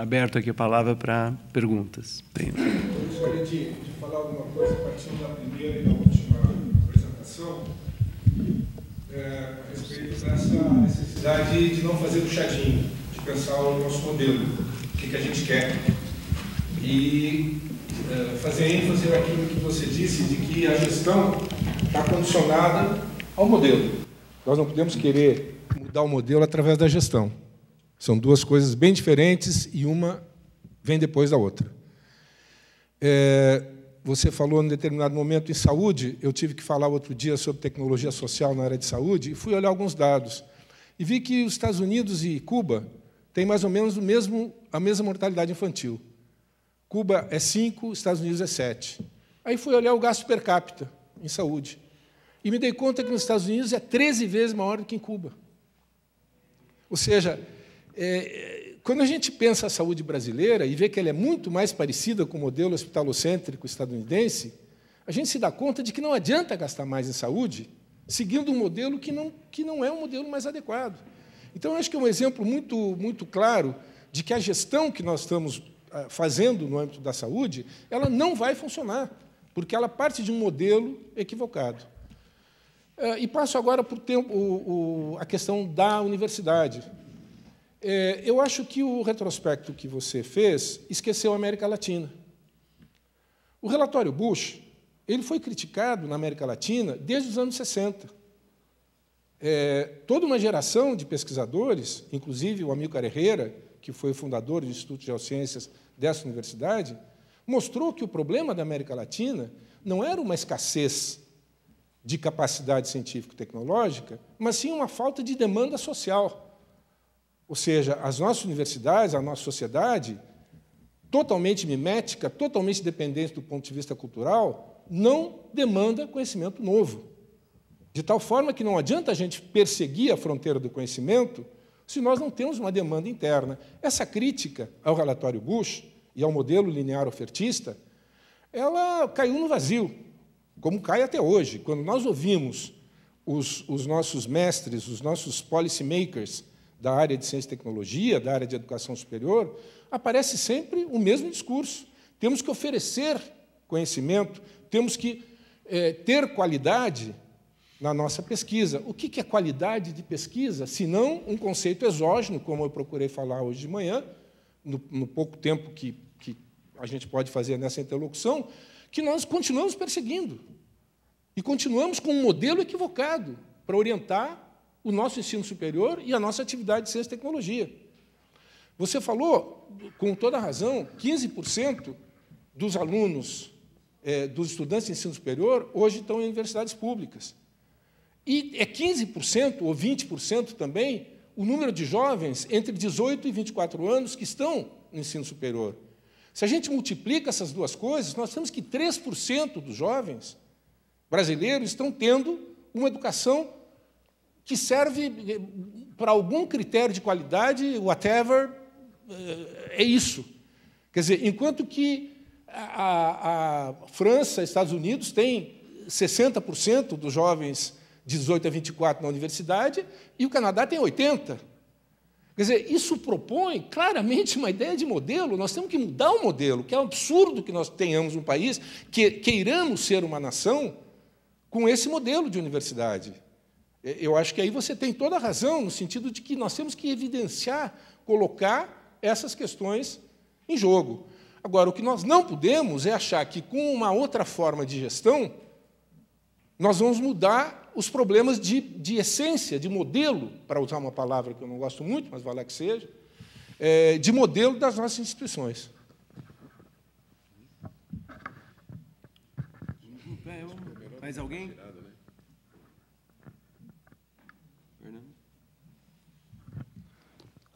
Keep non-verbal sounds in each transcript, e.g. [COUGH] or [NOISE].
Tá aberto aqui a palavra para perguntas. Tenho. Eu gostaria de, de falar alguma coisa partindo da primeira e da última apresentação é, a respeito dessa necessidade de não fazer puxadinho, de pensar o nosso modelo, o que, que a gente quer. E é, fazer ênfase naquilo que você disse, de que a gestão está condicionada ao modelo. Nós não podemos querer mudar o modelo através da gestão. São duas coisas bem diferentes e uma vem depois da outra. É, você falou em determinado momento em saúde, eu tive que falar outro dia sobre tecnologia social na área de saúde e fui olhar alguns dados. E vi que os Estados Unidos e Cuba têm mais ou menos o mesmo, a mesma mortalidade infantil. Cuba é 5, Estados Unidos é 7. Aí fui olhar o gasto per capita em saúde. E me dei conta que nos Estados Unidos é 13 vezes maior do que em Cuba. Ou seja, é, quando a gente pensa a saúde brasileira e vê que ela é muito mais parecida com o modelo hospitalocêntrico estadunidense, a gente se dá conta de que não adianta gastar mais em saúde seguindo um modelo que não, que não é o um modelo mais adequado. Então, acho que é um exemplo muito, muito claro de que a gestão que nós estamos ah, fazendo no âmbito da saúde, ela não vai funcionar, porque ela parte de um modelo equivocado. Ah, e passo agora para o tempo, o, o, a questão da universidade. É, eu acho que o retrospecto que você fez esqueceu a América Latina. O relatório Bush ele foi criticado na América Latina desde os anos 60. É, toda uma geração de pesquisadores, inclusive o Amilcar Herrera, que foi o fundador do Instituto de Ciências dessa universidade, mostrou que o problema da América Latina não era uma escassez de capacidade científico-tecnológica, mas sim uma falta de demanda social. Ou seja, as nossas universidades, a nossa sociedade, totalmente mimética, totalmente dependente do ponto de vista cultural, não demanda conhecimento novo. De tal forma que não adianta a gente perseguir a fronteira do conhecimento se nós não temos uma demanda interna. Essa crítica ao relatório Bush e ao modelo linear ofertista, ela caiu no vazio, como cai até hoje. Quando nós ouvimos os, os nossos mestres, os nossos policy makers da área de ciência e tecnologia, da área de educação superior, aparece sempre o mesmo discurso. Temos que oferecer conhecimento, temos que é, ter qualidade na nossa pesquisa. O que é qualidade de pesquisa, se não um conceito exógeno, como eu procurei falar hoje de manhã, no, no pouco tempo que, que a gente pode fazer nessa interlocução, que nós continuamos perseguindo. E continuamos com um modelo equivocado para orientar o nosso ensino superior e a nossa atividade de ciência e tecnologia. Você falou, com toda razão, 15% dos alunos, é, dos estudantes de ensino superior, hoje estão em universidades públicas. E é 15% ou 20% também o número de jovens entre 18 e 24 anos que estão no ensino superior. Se a gente multiplica essas duas coisas, nós temos que 3% dos jovens brasileiros estão tendo uma educação que serve eh, para algum critério de qualidade, whatever, eh, é isso. Quer dizer, enquanto que a, a França, Estados Unidos, tem 60% dos jovens de 18 a 24 na universidade e o Canadá tem 80%. Quer dizer, isso propõe claramente uma ideia de modelo. Nós temos que mudar o modelo, que é um absurdo que nós tenhamos um país que queiramos ser uma nação com esse modelo de universidade. É, eu acho que aí você tem toda a razão, no sentido de que nós temos que evidenciar, colocar essas questões em jogo. Agora, o que nós não podemos é achar que, com uma outra forma de gestão, nós vamos mudar os problemas de, de essência, de modelo, para usar uma palavra que eu não gosto muito, mas vale que seja, é, de modelo das nossas instituições. Mais alguém?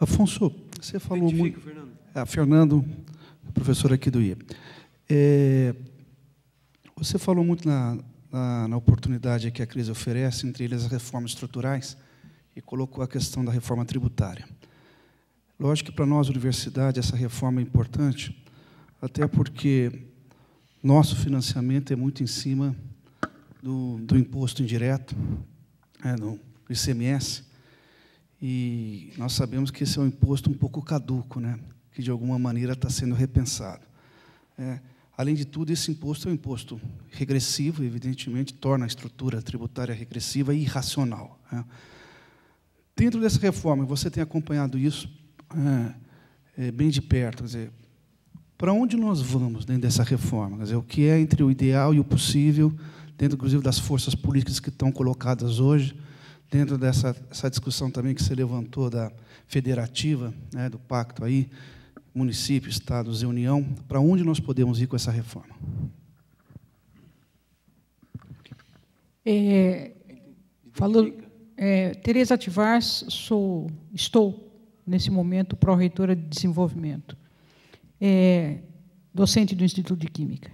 Afonso, você falou muito. Fernando. Ah, Fernando, professor aqui do IA. É, você falou muito na, na, na, oportunidade que a crise oferece, entre eles as reformas estruturais, e colocou a questão da reforma tributária. Lógico que para nós, universidade, essa reforma é importante, até porque nosso financiamento é muito em cima do, do imposto indireto, é, do ICMS, e nós sabemos que esse é um imposto um pouco caduco, né? que de alguma maneira está sendo repensado. É, além de tudo, esse imposto é um imposto regressivo, evidentemente, torna a estrutura tributária regressiva e irracional. Né? Dentro dessa reforma, você tem acompanhado isso é, é, bem de perto. para onde nós vamos dentro dessa reforma? Quer dizer, o que é entre o ideal e o possível, dentro, inclusive, das forças políticas que estão colocadas hoje? dentro dessa essa discussão também que se levantou da federativa, né, do pacto aí, município, estados e união, para onde nós podemos ir com essa reforma? É, falou, é, Tereza Ativars, sou, estou, nesse momento, pró-reitora de desenvolvimento, é, docente do Instituto de Química.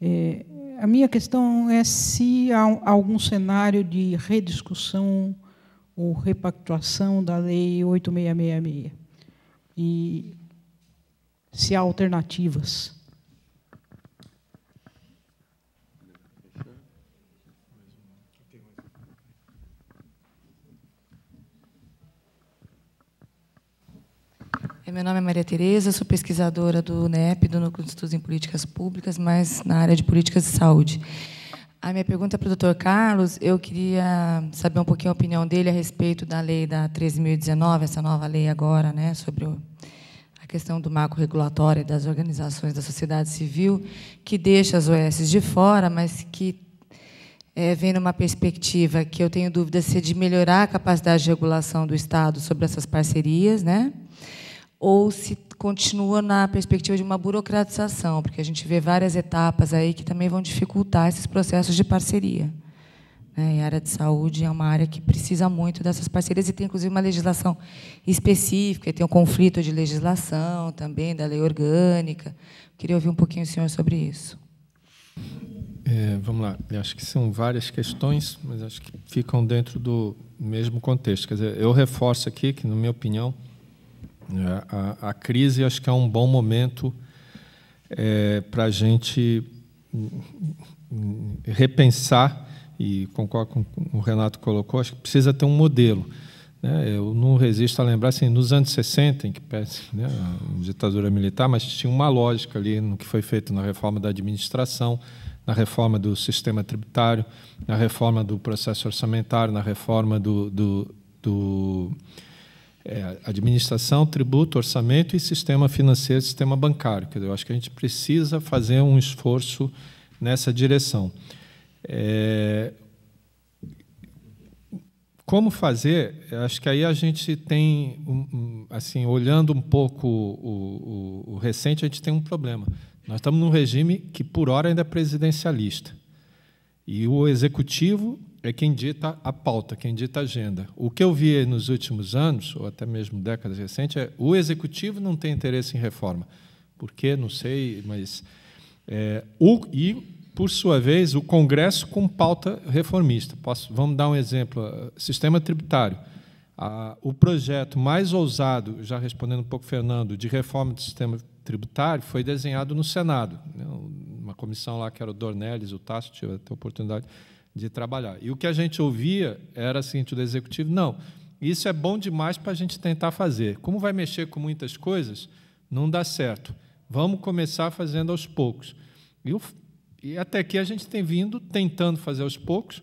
É, a minha questão é se há algum cenário de rediscussão ou repactuação da Lei 8666 e se há alternativas É, meu nome é Maria Tereza, sou pesquisadora do NEP, do Núcleo de Estudos em Políticas Públicas, mas na área de políticas de saúde. A minha pergunta é para o doutor Carlos, eu queria saber um pouquinho a opinião dele a respeito da lei da 13.019, essa nova lei agora, né, sobre o, a questão do marco regulatório das organizações da sociedade civil, que deixa as OS de fora, mas que é, vem numa perspectiva que eu tenho dúvida se é de melhorar a capacidade de regulação do Estado sobre essas parcerias, né, ou se continua na perspectiva de uma burocratização, porque a gente vê várias etapas aí que também vão dificultar esses processos de parceria. Né? E a área de saúde é uma área que precisa muito dessas parcerias e tem, inclusive, uma legislação específica, e tem um conflito de legislação também, da lei orgânica. Queria ouvir um pouquinho o senhor sobre isso. É, vamos lá. Eu acho que são várias questões, mas acho que ficam dentro do mesmo contexto. Quer dizer, eu reforço aqui que, na minha opinião, é, a, a crise acho que é um bom momento é, para a gente repensar, e concordo com o que o Renato colocou, acho que precisa ter um modelo. Né? Eu não resisto a lembrar, assim, nos anos 60, em que né, a ditadura militar, mas tinha uma lógica ali no que foi feito na reforma da administração, na reforma do sistema tributário, na reforma do processo orçamentário, na reforma do, do, do é, administração, tributo, orçamento e sistema financeiro, sistema bancário. Quer dizer, eu acho que a gente precisa fazer um esforço nessa direção. É, como fazer? Acho que aí a gente tem, assim, olhando um pouco o, o, o recente, a gente tem um problema. Nós estamos num regime que, por hora, ainda é presidencialista. E o executivo é quem dita a pauta, quem dita a agenda. O que eu vi nos últimos anos, ou até mesmo décadas recentes, é o executivo não tem interesse em reforma. Por quê? Não sei, mas. É, o, e, por sua vez, o Congresso com pauta reformista. Posso, vamos dar um exemplo: eh, sistema tributário. Ah, o projeto mais ousado, já respondendo um pouco, Fernando, de reforma do sistema tributário foi desenhado no Senado. Né? Uma comissão lá que era o Dornelles, o Tasso, tive até a oportunidade de trabalhar. E o que a gente ouvia era o assim, seguinte do executivo: não, isso é bom demais para a gente tentar fazer. Como vai mexer com muitas coisas, não dá certo. Vamos começar fazendo aos poucos. E, o, e até aqui a gente tem vindo tentando fazer aos poucos,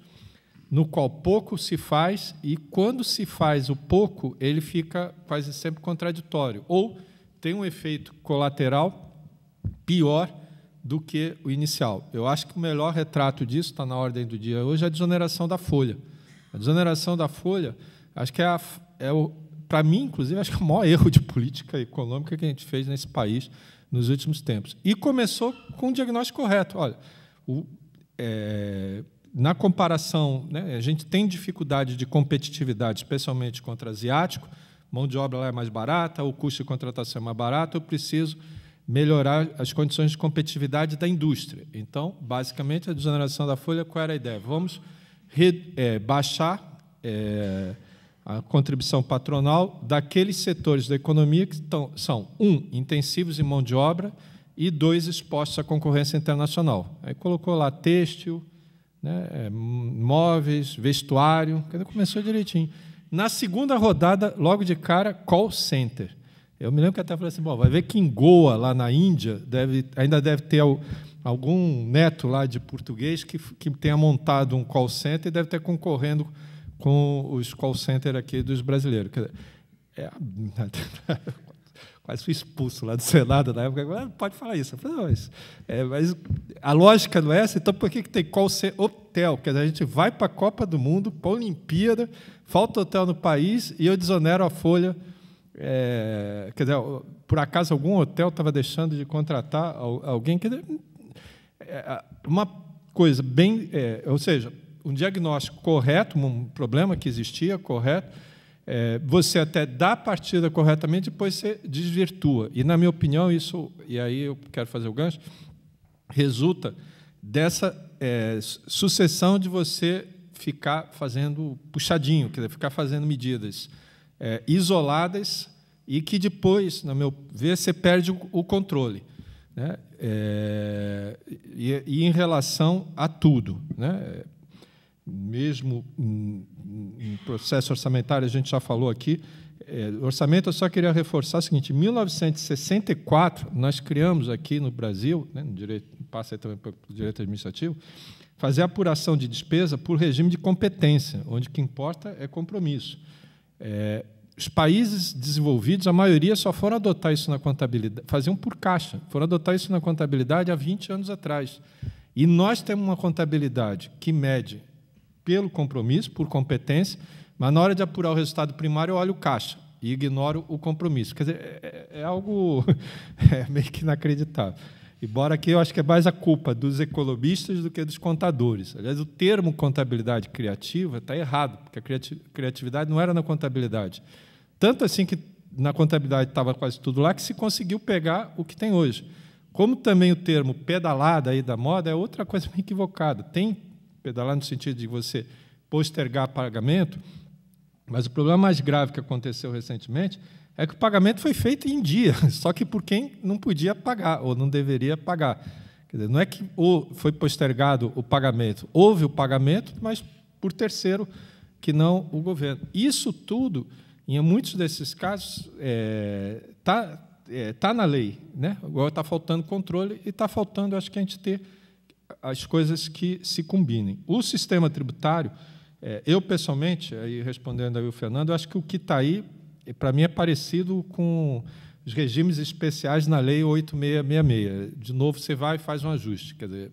no qual pouco se faz, e quando se faz o pouco, ele fica quase sempre contraditório. Ou tem um efeito colateral pior do que o inicial. Eu acho que o melhor retrato disso, está na ordem do dia hoje, é a desoneração da folha. A desoneração da folha, acho que é, a, é o, para mim, inclusive, acho que é o maior [LAUGHS] erro de política econômica que a gente fez nesse país nos últimos tempos. E começou com o diagnóstico correto. Olha, o, é, na comparação, né, a gente tem dificuldade de competitividade, especialmente contra asiático, mão de obra lá é mais barata, o custo de contratação é mais barato, eu preciso melhorar as condições de competitividade da indústria. Então, basicamente, a desoneração da folha, qual era a ideia? Vamos re, é, baixar é, a contribuição patronal daqueles setores da economia que são, um, intensivos em mão de obra e, dois, expostos à concorrência internacional. Aí colocou lá têxtil, né, é, móveis, vestuário, começou direitinho. Na segunda rodada, logo de cara, call center eu me lembro que até falei assim, bom, vai ver que em Goa, lá na Índia, deve, ainda deve ter algum neto lá de português que, que tenha montado um call center e deve estar concorrendo com os call center aqui dos brasileiros. Quer dizer, é, [LAUGHS] quase fui expulso lá do Senado na época. Agora ah, pode falar isso. Eu falei, não, mas, é, mas a lógica não é essa, então por que, que tem call center hotel? Quer dizer, a gente vai para a Copa do Mundo, para a Olimpíada, falta hotel no país e eu desonero a folha é, quer dizer, por acaso algum hotel estava deixando de contratar alguém? Quer dizer, é, é, uma coisa bem. É, ou seja, um diagnóstico correto, um problema que existia correto, é, você até dá a partida corretamente, depois você desvirtua. E, na minha opinião, isso, e aí eu quero fazer o gancho, resulta dessa é, sucessão de você ficar fazendo puxadinho, quer dizer, ficar fazendo medidas é, isoladas e que depois, no meu ver, você perde o controle. Né? É, e, e, em relação a tudo. Né? Mesmo em, em, processo orçamentário, a gente já falou aqui, é, orçamento, eu só queria reforçar o seguinte, em 1964, nós criamos aqui no Brasil, né, no direito, passa também para o direito administrativo, fazer apuração de despesa por regime de competência, onde o que importa é compromisso. É, os países desenvolvidos, a maioria só foram adotar isso na contabilidade, faziam por caixa, foram adotar isso na contabilidade há 20 anos atrás. E nós temos uma contabilidade que mede pelo compromisso, por competência, mas na hora de apurar o resultado primário, eu olho o caixa e ignoro o compromisso. Quer dizer, é, é, é algo [LAUGHS] é meio que inacreditável. Embora aqui eu acho que é mais a culpa dos ecologistas do que dos contadores. Aliás, o termo contabilidade criativa está errado, porque a criatividade não era na contabilidade. Tanto assim que na contabilidade estava quase tudo lá que se conseguiu pegar o que tem hoje. Como também o termo pedalada aí da moda é outra coisa [LAUGHS] equivocada. Tem pedalar no sentido de você postergar pagamento, mas o problema mais grave que aconteceu recentemente é que o pagamento foi feito em dia, [LAUGHS] só que por quem não podia pagar ou não deveria pagar. Dizer, não é que foi postergado o pagamento, houve o pagamento, mas por terceiro que não o governo. Isso tudo, em muitos desses casos, está é, tá, é, tá na lei. Né? Agora está faltando controle e está faltando, acho que a gente ter as coisas que se combinem. O sistema tributário, é, eu pessoalmente, aí respondendo aí o Fernando, acho que o que está aí para mim é parecido com os regimes especiais na Lei 8666. De novo, você vai e faz um ajuste. Quer dizer,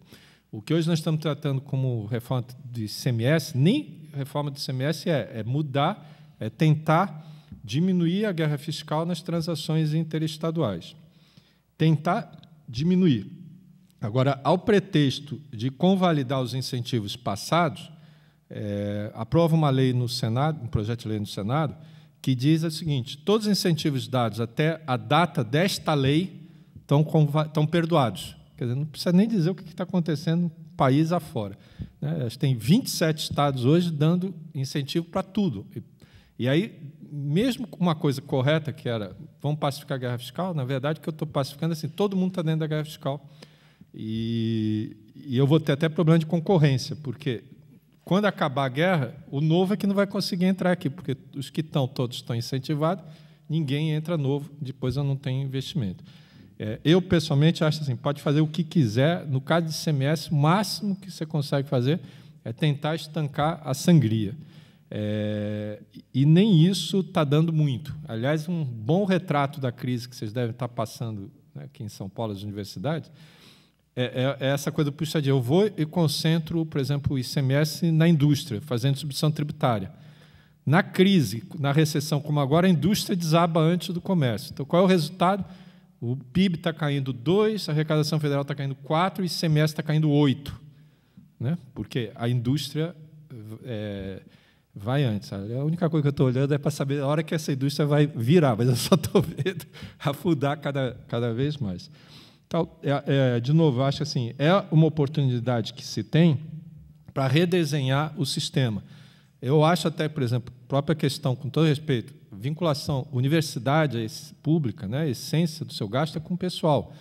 o que hoje nós estamos tratando como reforma de CMS, nem reforma de CMS é, é mudar, é tentar diminuir a guerra fiscal nas transações interestaduais. Tentar diminuir. Agora, ao pretexto de convalidar os incentivos passados, é, aprova uma lei no Senado, um projeto de lei no Senado, que diz o seguinte: todos os incentivos dados até a data desta lei estão, estão perdoados. Quer dizer, não precisa nem dizer o que está acontecendo no país afora. Né? Tem 27 estados hoje dando incentivo para tudo. E, e aí, mesmo com uma coisa correta, que era vamos pacificar a guerra fiscal, na verdade, o que eu estou pacificando é assim: todo mundo está dentro da guerra fiscal. E, e eu vou ter até problema de concorrência, porque quando acabar a guerra, o novo é que não vai conseguir entrar aqui, porque os que estão todos estão incentivados, ninguém entra novo, depois eu não tenho investimento. É, eu, pessoalmente, acho assim, pode fazer o que quiser, no caso de CMS, o máximo que você consegue fazer é tentar estancar a sangria. É, e nem isso está dando muito. Aliás, um bom retrato da crise que vocês devem estar tá passando né, aqui em São Paulo, as universidades, é, é, é, essa coisa puxadinha. Eu vou e concentro, por exemplo, o ICMS na indústria, fazendo substituição tributária. Na crise, na recessão como agora, a indústria desaba antes do comércio. Então, qual é o resultado? O PIB está caindo 2, a arrecadação federal está caindo 4 e o ICMS está caindo 8. Né? Porque a indústria é, vai antes. Sabe? A única coisa que eu estou olhando é para saber a hora que essa indústria vai virar, mas eu só estou [LAUGHS] vendo afundar cada, cada vez mais. É, é, de novo, acho assim, é uma oportunidade que se tem para redesenhar o sistema. Eu acho até, por exemplo, própria questão, com todo respeito, vinculação universidade pública, né, a essência do seu gasto é com o pessoal,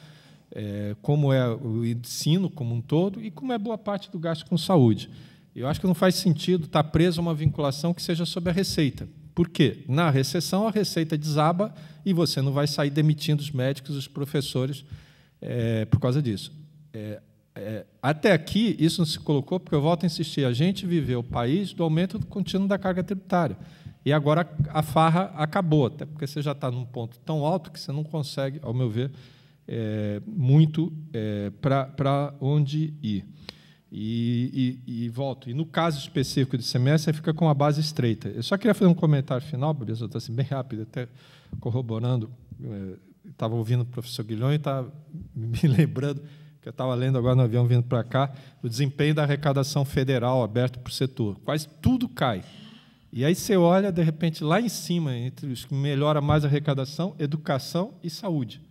é, como é o ensino como um todo e como é boa parte do gasto com saúde. Eu acho que não faz sentido estar tá preso a uma vinculação que seja sobre a receita. Por quê? Na recessão, a receita desaba e você não vai sair demitindo os médicos, os professores, é, por causa disso. É, é, até aqui, isso não se colocou, porque eu volto a insistir: a gente viveu o país do aumento contínuo da carga tributária. E agora a farra acabou, até porque você já está num ponto tão alto que você não consegue, ao meu ver, é, muito é, para onde ir. E, e, e, volto. E no caso específico de semestre, fica com a base estreita. Eu só queria fazer um comentário final, beleza? Estou assim, bem rápido, até corroborando é, estava ouvindo o professor Guilhão e estava tá me [LAUGHS] lembrando que eu estava lendo agora no avião vindo para cá, o desempenho da arrecadação federal aberto para o setor. Quase tudo cai. E aí você olha, de repente, lá em cima, entre os que melhora mais a arrecadação, educação e saúde.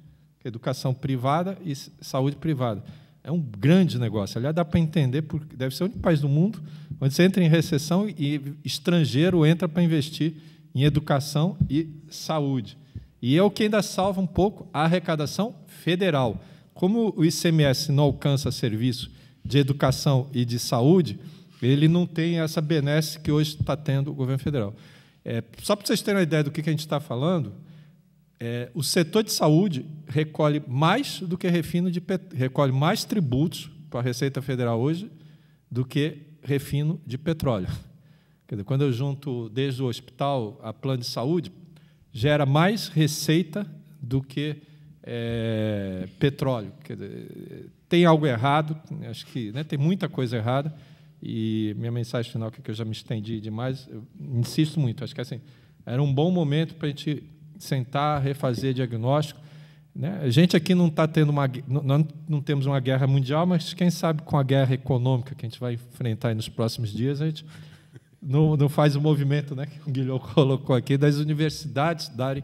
Educação privada e saúde privada. É um grande negócio. Aliás, dá para entender, porque deve ser o único país do mundo onde você entra em recessão e estrangeiro entra para investir em educação e saúde. E é o que ainda salva um pouco a arrecadação federal. Como o ICMS não alcança serviço de educação e de saúde, ele não tem essa benesse que hoje está tendo o governo federal. É, só para vocês terem uma ideia do que, a gente está falando, é, o setor de saúde recolhe mais do que refino de recolhe mais tributos para a Receita Federal hoje do que refino de petróleo. Quer dizer, quando eu junto desde o hospital a plano de saúde, gera mais receita do que é, petróleo. Dizer, tem algo errado, acho que né, tem muita coisa errada. E minha mensagem final, que é eu já me estendi demais, insisto muito, acho que assim, era um bom momento para a gente sentar, refazer diagnóstico. Né? A gente aqui não está tendo uma. não temos uma guerra mundial, mas quem sabe com a guerra econômica que a gente vai enfrentar nos próximos dias, a gente não, não faz o movimento né, que o Guilherme [LAUGHS] colocou aqui, das universidades darem,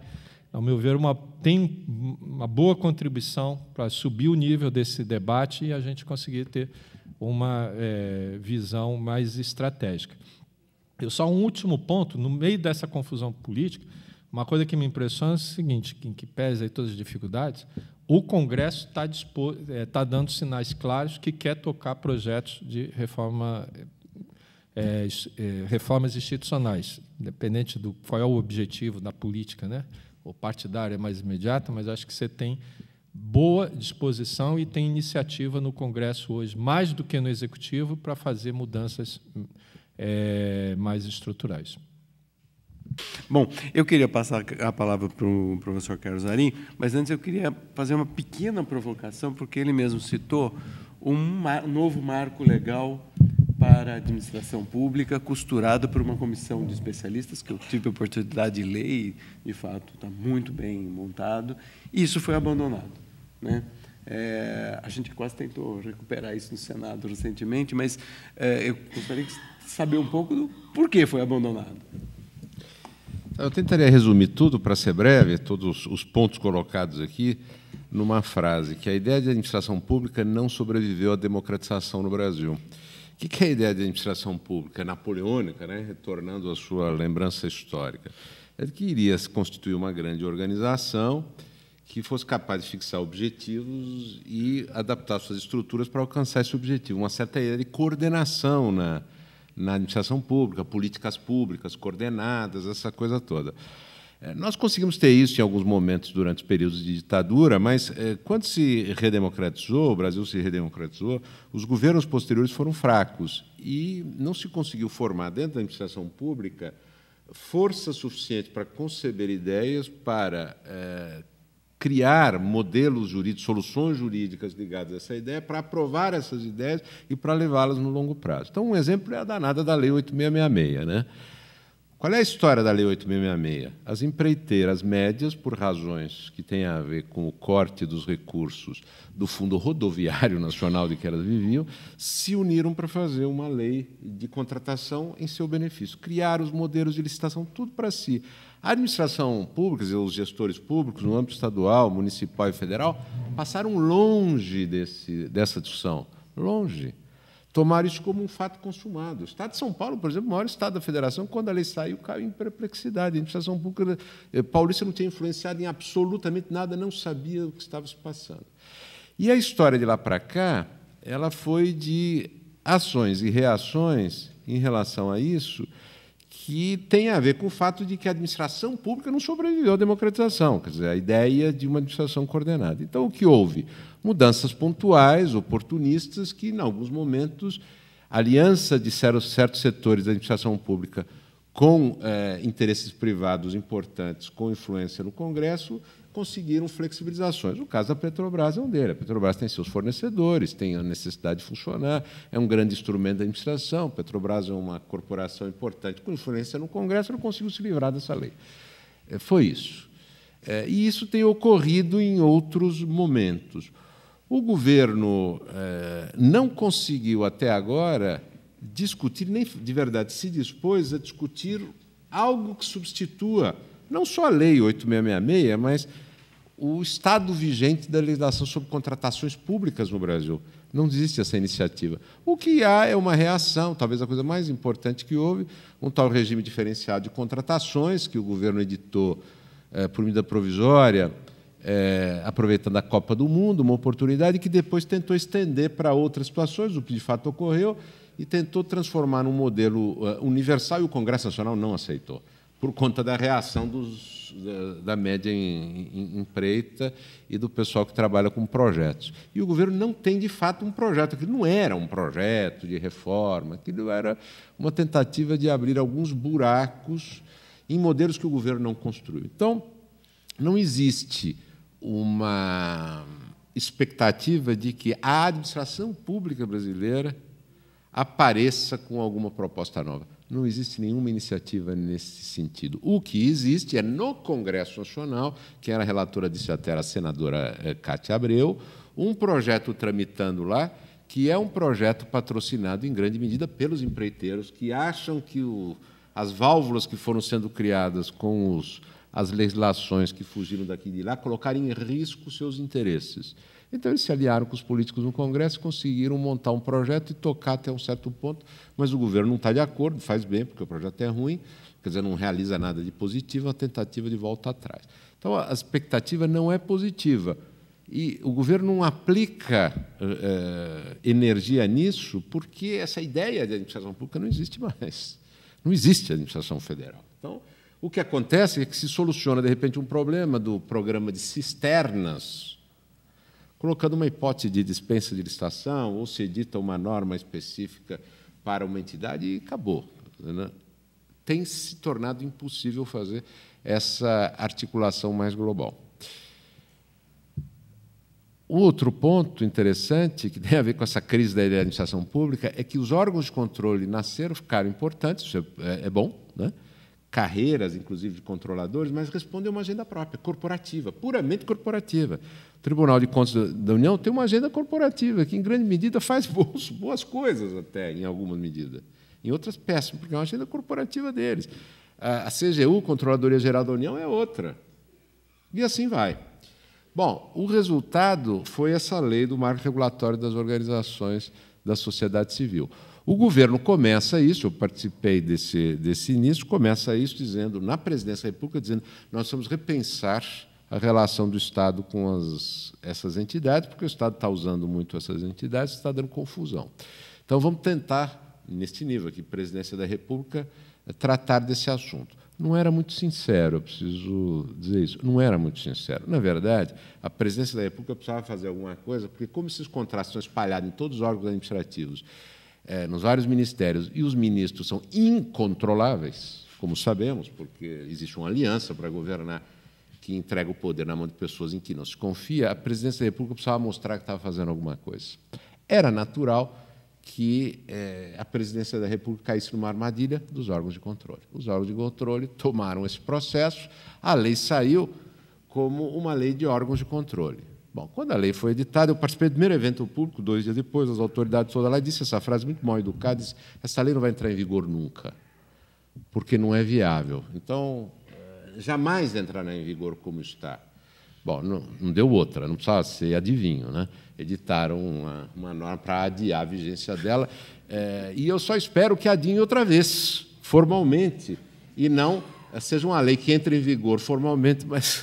ao meu ver, uma, tem uma boa contribuição para subir o nível desse debate e a gente conseguir ter uma é, visão mais estratégica. Eu só um último ponto, no meio dessa confusão política, uma coisa que me impressiona é o seguinte, em que pese todas as dificuldades, o Congresso está, disposto, eh, está dando sinais claros que quer tocar projetos de reforma eh, é, é, reformas institucionais, independente do qual é o objetivo da política, né? ou partidária é mais imediata, mas acho que você tem boa disposição e tem iniciativa no Congresso hoje, mais do que no Executivo, para fazer mudanças é, mais estruturais. Bom, eu queria passar a palavra para o professor Carlos Arim, mas antes eu queria fazer uma pequena provocação, porque ele mesmo citou um novo marco legal para a administração pública, costurado por uma comissão de especialistas que eu tive a oportunidade de ler e, de fato, está muito bem montado. E isso foi abandonado. Né? É, a gente quase tentou recuperar isso no Senado recentemente, mas é, eu gostaria de saber um pouco do porquê foi abandonado. Eu tentaria resumir tudo para ser breve, todos os pontos colocados aqui, numa frase, que é a ideia de administração pública não sobreviveu à democratização no Brasil. O que, é a ideia de administração pública napoleônica, né? retornando à sua lembrança histórica? É que iria se constituir uma grande organização que fosse capaz de fixar objetivos e adaptar suas estruturas para alcançar esse objetivo. Uma certa ideia de coordenação na, na administração pública, políticas públicas coordenadas, essa coisa toda. É, nós conseguimos ter isso em alguns momentos durante os períodos de ditadura, mas é, quando se redemocratizou, o Brasil se redemocratizou, os governos posteriores foram fracos e não se conseguiu formar dentro da administração pública força suficiente para conceber ideias, para é, criar modelos jurídicos, soluções jurídicas ligadas a essa ideia, para aprovar essas ideias e para levá-las no longo prazo. Então, um exemplo é a danada da Lei 8666, né? Qual é a história da Lei 8666? As empreiteiras médias, por razões que têm a ver com o corte dos recursos do Fundo Rodoviário Nacional de que elas viviam, se uniram para fazer uma lei de contratação em seu benefício, criar os modelos de licitação, tudo para si. A administração pública, os gestores públicos, no âmbito estadual, municipal e federal, passaram longe desse, dessa discussão. Longe tomar isso como um fato consumado. O Estado de São Paulo, por exemplo, o maior Estado da Federação, quando a lei saiu, caiu em perplexidade. A administração pública eh, paulista não tinha influenciado em absolutamente nada, não sabia o que estava se passando. E a história de lá para cá, ela foi de ações e reações em relação a isso, que tem a ver com o fato de que a administração pública não sobreviveu à democratização, quer dizer, a ideia de uma administração coordenada. Então, o que houve? Mudanças pontuais, oportunistas, que, em alguns momentos, a aliança de certos setores da administração pública com eh, interesses privados importantes, com influência no Congresso, conseguiram flexibilizações. O caso da Petrobras é um deles. A Petrobras tem seus fornecedores, tem a necessidade de funcionar, é um grande instrumento da administração. A Petrobras é uma corporação importante com influência no Congresso, não conseguiu se livrar dessa lei. É, foi isso. É, e isso tem ocorrido em outros momentos. O governo é, não conseguiu até agora discutir, nem de verdade se dispôs a discutir algo que substitua não só a Lei 8666, mas o estado vigente da legislação sobre contratações públicas no Brasil. Não existe essa iniciativa. O que há é uma reação, talvez a coisa mais importante que houve, um tal regime diferenciado de contratações que o governo editou eh, por medida provisória, eh, aproveitando a Copa do Mundo, uma oportunidade que depois tentou estender para outras situações, o que de fato ocorreu, e tentou transformar num modelo eh, universal e o Congresso Nacional não aceitou por conta da reação dos, da, da média empreita em, em, e do pessoal que trabalha com projetos. E o governo não tem, de fato, um projeto, que não era um projeto de reforma, aquilo era uma tentativa de abrir alguns buracos em modelos que o governo não construiu. Então, não existe uma expectativa de que a administração pública brasileira apareça com alguma proposta nova. Não existe nenhuma iniciativa nesse sentido. O que existe é no Congresso Nacional, que era relatora disso até a senadora eh, Cátia Abreu, um projeto tramitando lá, que é um projeto patrocinado em grande medida pelos empreiteiros, que acham que o, as válvulas que foram sendo criadas com os, as legislações que fugiram daqui e de lá colocaram em risco seus interesses. Então eles se aliaram com os políticos no Congresso, conseguiram montar um projeto e tocar até um certo ponto, mas o governo não está de acordo, faz bem, porque o projeto é ruim, quer dizer, não realiza nada de positivo, é uma tentativa de volta atrás. Então a expectativa não é positiva. E o governo não aplica eh, eh energia nisso porque essa ideia de administração pública não existe mais. Não existe a administração federal. Então, o que acontece é que se soluciona, de repente, um problema do programa de cisternas colocando uma hipótese de dispensa de licitação ou se edita uma norma específica para uma entidade e acabou. Né? Tem se tornado impossível fazer essa articulação mais global. Outro ponto interessante que tem a ver com essa crise da administração pública é que os órgãos de controle nasceram, ficaram importantes, isso é, é, é bom, né? carreiras, inclusive de controladores, mas respondeu a uma agenda própria, corporativa, puramente corporativa. O Tribunal de Contas da União tem uma agenda corporativa que, em grande medida, faz boas, boas coisas até, em algumas medidas. Em outras, péssimas, porque é uma agenda corporativa deles. A CGU, Controladoria Geral da União, é outra. E assim vai. Bom, o resultado foi essa lei do marco regulatório das organizações da sociedade civil. O governo começa isso, eu participei desse, desse início, começa isso dizendo, na presidência da República, dizendo nós vamos repensar a relação do Estado com as, essas entidades, porque o Estado está usando muito essas entidades, está dando confusão. Então, vamos tentar, neste nível aqui, presidência da República, eh, tratar desse assunto. Não era muito sincero, eu preciso dizer isso. Não era muito sincero. Na verdade, a presidência da República precisava fazer alguma coisa, porque, como esses contratos são espalhados em todos os órgãos administrativos, é, nos vários ministérios, e os ministros são incontroláveis, como sabemos, porque existe uma aliança para governar que entrega o poder na mão de pessoas em que não se confia, a presidência da República precisava mostrar que estava fazendo alguma coisa. Era natural que é, a presidência da República caísse numa armadilha dos órgãos de controle. Os órgãos de controle tomaram esse processo, a lei saiu como uma lei de órgãos de controle. Bom, quando a lei foi editada, eu participei do primeiro evento público, dois dias depois, as autoridades todas lá disse essa frase muito mal educada, disse, essa lei não vai entrar em vigor nunca, porque não é viável. Então, eh, jamais entrará em vigor como está. Bom, não, não, deu outra, não precisava ser adivinho, né? Editaram uma, uma norma para adiar a vigência dela, é, e eu só espero que adiem outra vez, formalmente, e não eh, seja uma lei que entre em vigor formalmente, [LAUGHS] mas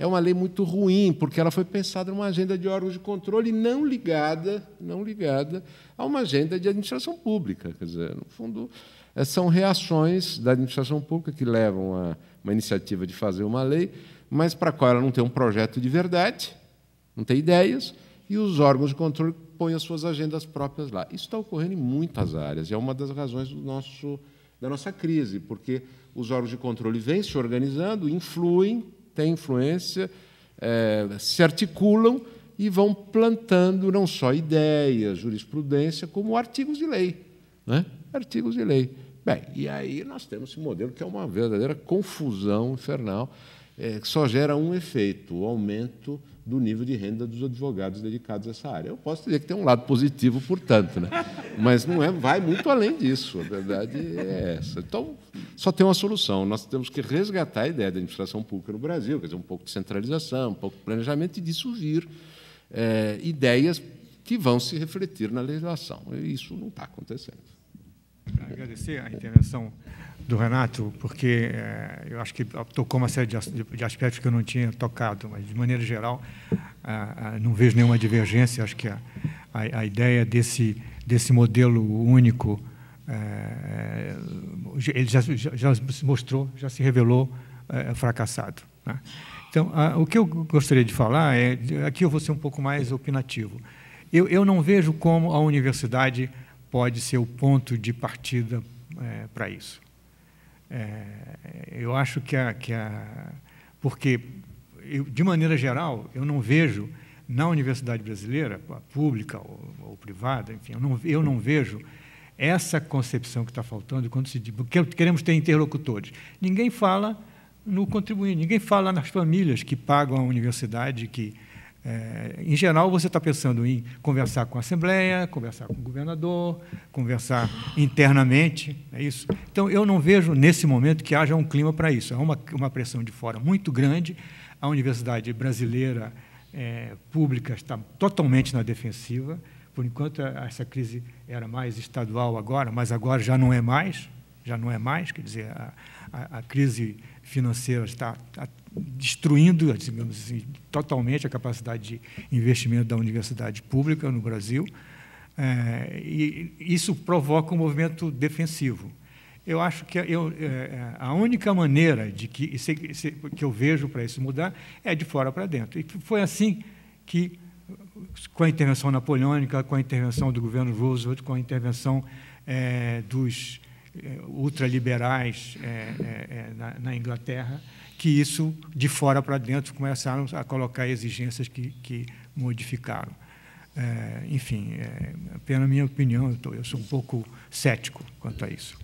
é uma lei muito ruim, porque ela foi pensada numa agenda de órgãos de controle não ligada, não ligada a uma agenda de administração pública. Quer dizer, no fundo, eh, são reações da administração pública que levam a uma iniciativa de fazer uma lei, mas para a qual ela não tem um projeto de verdade, não tem ideias, e os órgãos de controle põem as suas agendas próprias lá. Isso está ocorrendo em muitas áreas, e é uma das razões nosso, da nossa crise, porque os órgãos de controle vêm se organizando, influem têm influência, é, se articulam e vão plantando não só ideias, jurisprudência, como artigos de lei. Né? Artigos de lei. Bem, e aí nós temos esse modelo que é uma verdadeira confusão infernal é, só gera um efeito, o aumento do nível de renda dos advogados dedicados a essa área. Eu posso dizer que tem um lado positivo, portanto, né? mas não é, vai muito além disso. A verdade é essa. Então, só tem uma solução. Nós temos que resgatar a ideia da administração pública no Brasil, quer dizer, um pouco de centralização, um pouco de planejamento e disso vir é, ideias que vão se refletir na legislação. E isso não está acontecendo. Agradecer a intervenção do Renato, porque é, eu acho que tocou uma série de, de, aspectos que eu não tinha tocado, mas, de maneira geral, não vejo nenhuma divergência. Acho que a, a, a ideia desse, desse modelo único é, ele já, já, já, se mostrou, já se revelou é, fracassado. Né? Então, a, o que eu gostaria de falar é, aqui eu vou ser um pouco mais opinativo. Eu, eu não vejo como a universidade pode ser o ponto de partida é, para isso. É, eu acho que a, que a porque eu, de maneira geral eu não vejo na universidade brasileira, pública ou, ou, privada, enfim, eu não, eu não vejo essa concepção que está faltando quando se diz, porque queremos ter interlocutores. Ninguém fala no contribuinte, ninguém fala nas famílias que pagam a universidade, que é, em geral, você está pensando em conversar com a Assembleia, conversar com o governador, conversar internamente, é isso? Então, eu não vejo, nesse momento, que haja um clima para isso. Há é uma, uma pressão de fora muito grande, a universidade brasileira é, pública está totalmente na defensiva, por enquanto, essa crise era mais estadual agora, mas agora já não é mais, já não é mais, quer dizer, a, a, a crise financeira está, destruindo, digamos assim, totalmente a capacidade de investimento da universidade pública no Brasil. É, e isso provoca um movimento defensivo. Eu acho que eu, é, é a única maneira de que, que eu vejo para isso mudar é de fora para dentro. E foi assim que, com a intervenção napoleônica, com a intervenção do governo Roosevelt, com a intervenção é, dos eh, ultraliberais eh, eh, na, na, Inglaterra, que isso, de fora para dentro, começaram a colocar exigências que, que modificaram. enfim, é, pela minha opinião, eu, tô, eu sou um pouco cético quanto a isso.